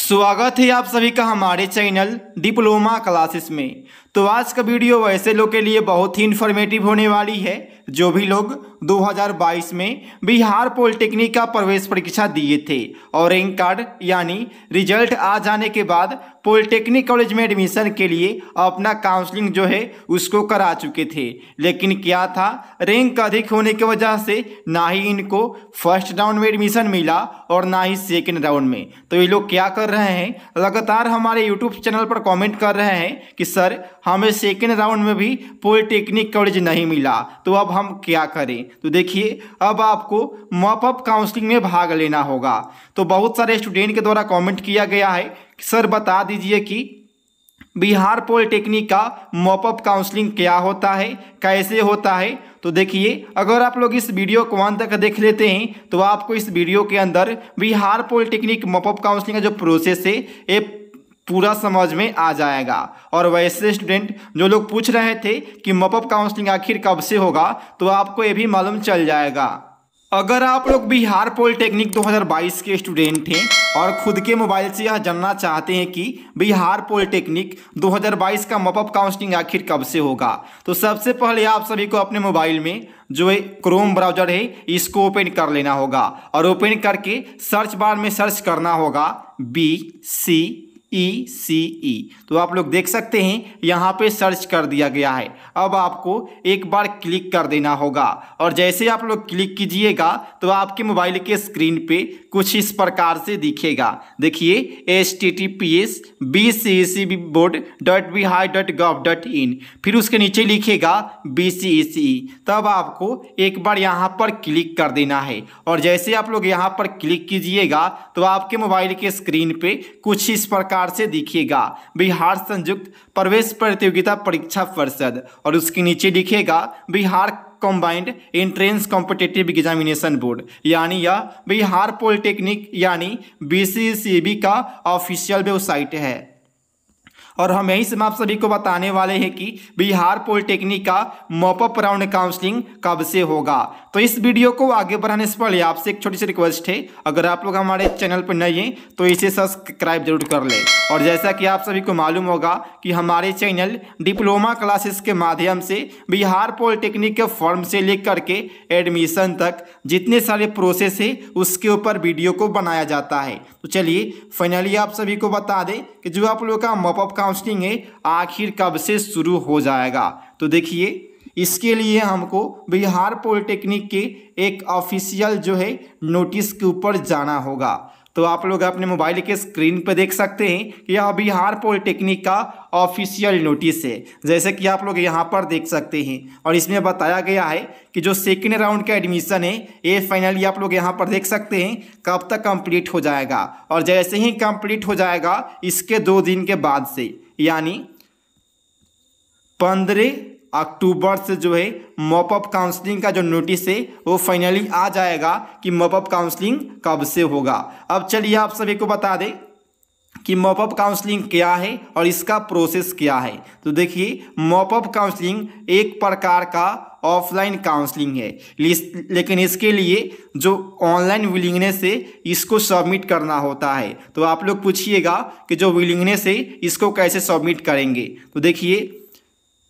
स्वागत है आप सभी का हमारे चैनल डिप्लोमा क्लासेस में तो आज का वीडियो वैसे लोग के लिए बहुत ही इन्फॉर्मेटिव होने वाली है जो भी लोग 2022 में बिहार पॉलिटेक्निक का प्रवेश परीक्षा दिए थे और रैंक कार्ड यानी रिजल्ट आ जाने के बाद पॉलिटेक्निक कॉलेज में एडमिशन के लिए अपना काउंसलिंग जो है उसको करा चुके थे लेकिन क्या था रैंक अधिक होने की वजह से ना ही इनको फर्स्ट राउंड में एडमिशन मिला और ना ही सेकेंड राउंड में तो ये लोग क्या कर रहे हैं लगातार हमारे यूट्यूब चैनल पर कॉमेंट कर रहे हैं कि सर हमें सेकेंड राउंड में भी पॉलिटेक्निक कॉलेज नहीं मिला तो अब हम क्या करें तो देखिए अब आपको मॉपअप काउंसलिंग में भाग लेना होगा तो बहुत सारे स्टूडेंट के द्वारा कमेंट किया गया है कि सर बता दीजिए कि बिहार पॉलिटेक्निक का मॉपअप काउंसलिंग क्या होता है कैसे होता है तो देखिए अगर आप लोग इस वीडियो को अंत तक देख लेते हैं तो आपको इस वीडियो के अंदर बिहार पॉलिटेक्निक मॉपअप काउंसलिंग का जो प्रोसेस है ये पूरा समझ में आ जाएगा और वैसे स्टूडेंट जो लोग पूछ रहे थे कि मपअप काउंसलिंग आखिर कब से होगा तो आपको ये भी मालूम चल जाएगा अगर आप लोग बिहार पॉलिटेक्निक 2022 के स्टूडेंट हैं और खुद के मोबाइल से यह जानना चाहते हैं कि बिहार पॉलिटेक्निक 2022 का मपअप काउंसलिंग आखिर कब से होगा तो सबसे पहले आप सभी को अपने मोबाइल में जो क्रोम ब्राउजर है इसको ओपन कर लेना होगा और ओपन करके सर्च बार में सर्च करना होगा बी सी ई सी ई तो आप लोग देख सकते हैं यहाँ पे सर्च कर दिया गया है अब आपको एक बार क्लिक कर देना होगा और जैसे आप लोग क्लिक कीजिएगा तो आपके मोबाइल के स्क्रीन पे कुछ इस प्रकार से दिखेगा देखिए H T T P S B C E C B board dot B high dot gov dot in फिर उसके नीचे लिखेगा बी सी ई सी ई तब आपको एक बार यहाँ पर क्लिक कर देना है और जैसे आप लोग यहाँ पर क्लिक कीजिएगा तो आपके मोबाइल के स्क्रीन पर कुछ इस प्रकार प्रकार से देखिएगा बिहार संयुक्त प्रवेश प्रतियोगिता परीक्षा परिषद और उसके नीचे लिखेगा Bihar combined entrance competitive examination board यानी यह बिहार पॉलिटेक्निक यानी बी का ऑफिशियल वेबसाइट है और हम यहीं से आप सभी को बताने वाले हैं कि बिहार पॉलिटेक्निक का मॉपअप राउंड काउंसलिंग कब से होगा तो इस वीडियो को आगे बढ़ाने से पहले आपसे एक छोटी सी रिक्वेस्ट है अगर आप लोग हमारे चैनल पर नए हैं तो इसे सब्सक्राइब जरूर कर लें और जैसा कि आप सभी को मालूम होगा कि हमारे चैनल डिप्लोमा क्लासेस के माध्यम से बिहार पॉलिटेक्निक के फॉर्म से लेकर के एडमिशन तक जितने सारे प्रोसेस है उसके ऊपर वीडियो को बनाया जाता है तो चलिए फाइनली आप सभी को बता दें कि जो आप लोगों का मॉपअप का काउंसलिंग है आखिर कब से शुरू हो जाएगा तो देखिए इसके लिए हमको बिहार पॉलिटेक्निक के एक ऑफिशियल जो है नोटिस के ऊपर जाना होगा तो आप लोग अपने मोबाइल के स्क्रीन पर देख सकते हैं कि यह बिहार पॉलिटेक्निक का ऑफिशियल नोटिस है जैसे कि आप लोग यहाँ पर देख सकते हैं और इसमें बताया गया है कि जो सेकेंड राउंड का एडमिशन है ये फाइनली आप लोग यहाँ पर देख सकते हैं कब तक कंप्लीट हो जाएगा और जैसे ही कंप्लीट हो जाएगा इसके दो दिन के बाद से यानी पंद्रह अक्टूबर से जो है मॉपअप काउंसलिंग का जो नोटिस है वो फाइनली आ जाएगा कि मॉपअप काउंसलिंग कब से होगा अब चलिए आप सभी को बता दें कि मॉपअप काउंसलिंग क्या है और इसका प्रोसेस क्या है तो देखिए मॉपअप काउंसलिंग एक प्रकार का ऑफलाइन काउंसलिंग है लेकिन इसके लिए जो ऑनलाइन विलिंगनेस है इसको सबमिट करना होता है तो आप लोग पूछिएगा कि जो विलिंगनेस है इसको कैसे सबमिट करेंगे तो देखिए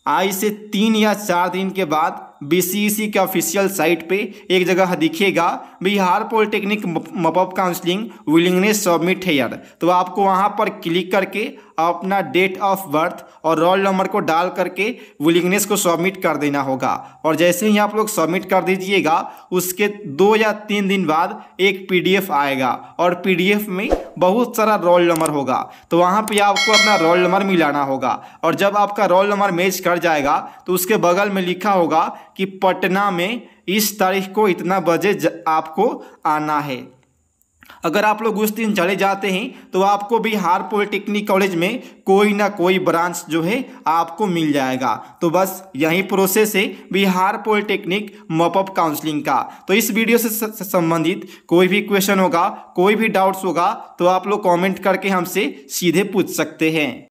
आज से तीन या चार दिन के बाद बीसीईसी के ऑफिशियल साइट पे एक जगह दिखेगा Bihar polytechnic mop up counselling willingness submit है यार तो आपको वहाँ पर क्लिक करके अपना डेट ऑफ बर्थ और रोल नंबर को डाल करके विलिंगनेस को सबमिट कर देना होगा और जैसे ही आप लोग सबमिट कर दीजिएगा उसके दो या तीन दिन बाद एक पीडीएफ आएगा और पीडीएफ में बहुत सारा रोल नंबर होगा तो वहाँ पे आपको अपना रोल नंबर मिलाना होगा और जब आपका रोल नंबर मैच कर जाएगा तो उसके बगल में लिखा होगा कि पटना में इस तारीख को इतना बजे आपको आना है अगर आप लोग उस दिन चले जाते हैं तो आपको बिहार पॉलिटेक्निक कॉलेज में कोई ना कोई ब्रांच जो है आपको मिल जाएगा तो बस यही प्रोसेस है बिहार पॉलिटेक्निक मॉपअप काउंसलिंग का तो इस वीडियो से संबंधित कोई भी क्वेश्चन होगा कोई भी डाउट्स होगा तो आप लोग कमेंट करके हमसे सीधे पूछ सकते हैं